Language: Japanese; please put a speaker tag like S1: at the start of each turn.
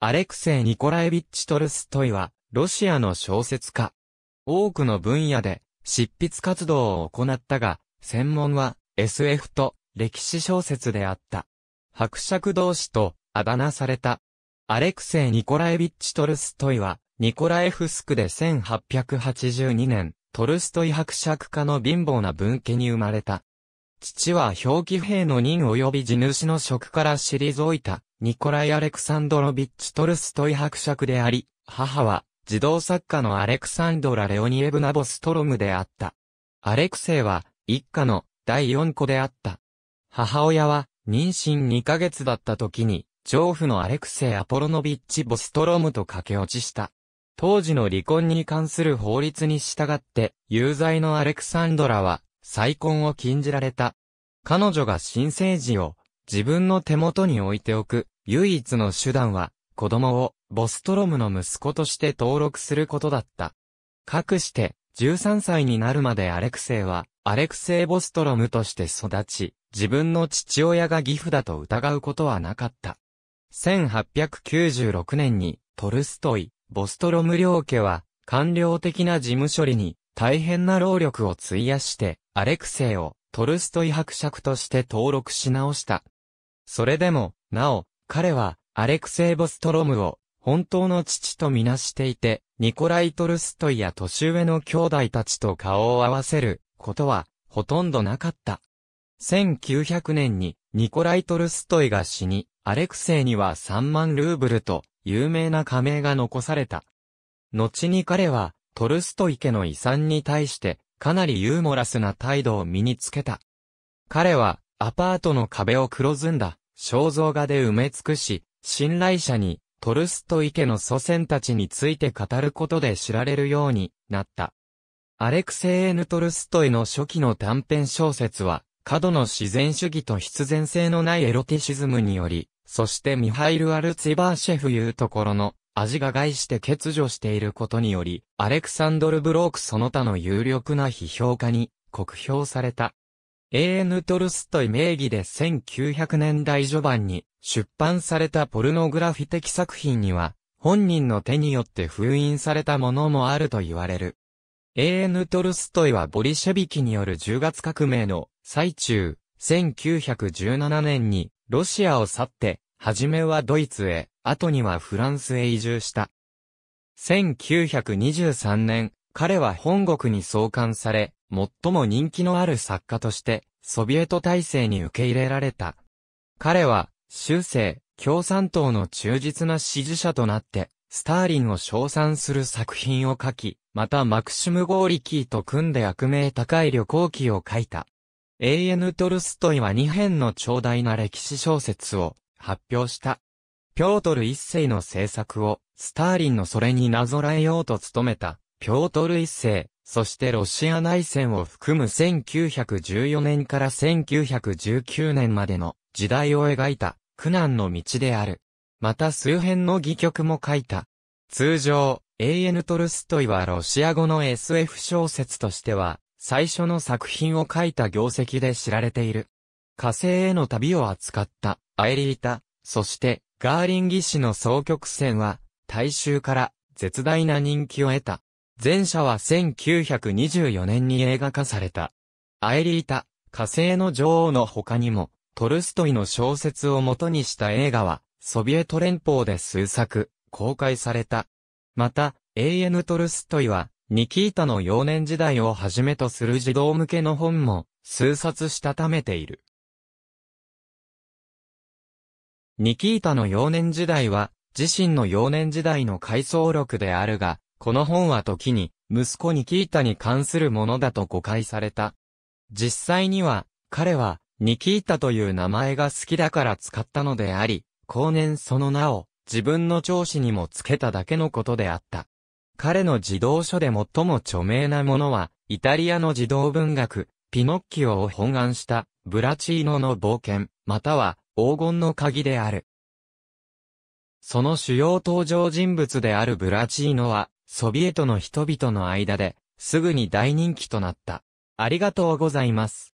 S1: アレクセイ・ニコライビッチ・トルストイは、ロシアの小説家。多くの分野で、執筆活動を行ったが、専門は、SF と歴史小説であった。伯爵同士と、あだ名された。アレクセイ・ニコライビッチ・トルストイは、ニコライフスクで1882年、トルストイ伯爵家の貧乏な分家に生まれた。父は表記兵の任及び地主の職から退いた、ニコライ・アレクサンドロビッチ・トルストイ伯爵であり、母は、児童作家のアレクサンドラ・レオニエブナ・ボストロムであった。アレクセイは、一家の第四子であった。母親は、妊娠2ヶ月だった時に、丈夫のアレクセイ・アポロノビッチ・ボストロムと駆け落ちした。当時の離婚に関する法律に従って、有罪のアレクサンドラは、再婚を禁じられた。彼女が新生児を自分の手元に置いておく唯一の手段は子供をボストロムの息子として登録することだった。かくして13歳になるまでアレクセイはアレクセイ・ボストロムとして育ち、自分の父親が義父だと疑うことはなかった。1896年にトルストイ、ボストロム両家は官僚的な事務処理に大変な労力を費やしてアレクセイをトルストイ伯爵として登録し直した。それでも、なお、彼は、アレクセイ・ボストロムを、本当の父とみなしていて、ニコライ・トルストイや年上の兄弟たちと顔を合わせる、ことは、ほとんどなかった。1900年に、ニコライ・トルストイが死に、アレクセイには3万ルーブルと、有名な仮名が残された。後に彼は、トルストイ家の遺産に対して、かなりユーモラスな態度を身につけた。彼は、アパートの壁を黒ずんだ、肖像画で埋め尽くし、信頼者に、トルストイ家の祖先たちについて語ることで知られるようになった。アレクセイ・エヌ・トルストイの初期の短編小説は、過度の自然主義と必然性のないエロティシズムにより、そしてミハイル・アルツィバーシェフいうところの味が害して欠如していることにより、アレクサンドル・ブロークその他の有力な批評家に酷評された。A.N. トルストイ名義で1900年代序盤に出版されたポルノグラフィ的作品には、本人の手によって封印されたものもあると言われる。A.N. トルストイはボリシェビキによる10月革命の最中、1917年にロシアを去って、はじめはドイツへ、後にはフランスへ移住した。1923年、彼は本国に送還され、最も人気のある作家として、ソビエト体制に受け入れられた。彼は、修正、共産党の忠実な支持者となって、スターリンを称賛する作品を書き、またマクシム・ゴーリキーと組んで悪名高い旅行記を書いた。遠のトルストイは2編の長大な歴史小説を発表した。ピョートル一世の政策を、スターリンのそれになぞらえようと努めた、ピョートル一世、そしてロシア内戦を含む1914年から1919年までの時代を描いた苦難の道である。また数編の戯曲も書いた。通常、A.N. トルストイはロシア語の SF 小説としては、最初の作品を書いた業績で知られている。火星への旅を扱った、アエリータ、そして、ガーリンギ氏の総曲線は、大衆から絶大な人気を得た。前者は1924年に映画化された。アエリータ、火星の女王の他にも、トルストイの小説を元にした映画は、ソビエト連邦で数作、公開された。また、A.N. トルストイは、ニキータの幼年時代をはじめとする児童向けの本も、数冊したためている。ニキータの幼年時代は、自身の幼年時代の回想録であるが、この本は時に、息子ニキータに関するものだと誤解された。実際には、彼は、ニキータという名前が好きだから使ったのであり、後年その名を、自分の長子にも付けただけのことであった。彼の児童書で最も著名なものは、イタリアの児童文学、ピノッキオを本案した、ブラチーノの冒険、または、黄金の鍵である。その主要登場人物であるブラチーノは、ソビエトの人々の間で、すぐに大人気となった。ありがとうございます。